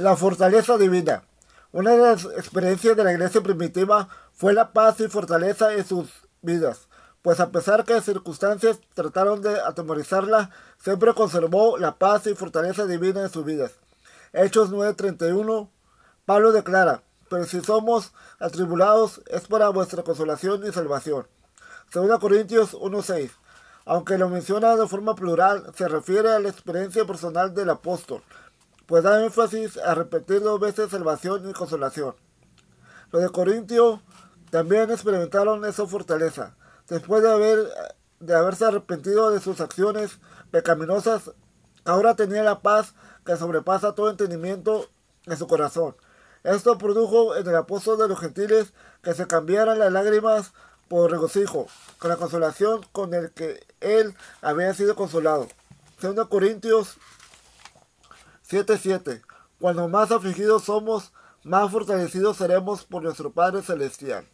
La fortaleza divina. Una de las experiencias de la iglesia primitiva fue la paz y fortaleza en sus vidas, pues a pesar que circunstancias trataron de atemorizarla, siempre conservó la paz y fortaleza divina en sus vidas. Hechos 9:31, Pablo declara, pero si somos atribulados es para vuestra consolación y salvación. 2 Corintios 1:6. Aunque lo menciona de forma plural, se refiere a la experiencia personal del apóstol, pues da énfasis a repetir dos veces salvación y consolación. Los de Corintio también experimentaron esa fortaleza, después de, haber, de haberse arrepentido de sus acciones pecaminosas, ahora tenía la paz que sobrepasa todo entendimiento en su corazón. Esto produjo en el apóstol de los gentiles que se cambiaran las lágrimas por regocijo, con la consolación con el que él había sido consolado. 2 Corintios 7.7. Cuando más afligidos somos, más fortalecidos seremos por nuestro Padre Celestial.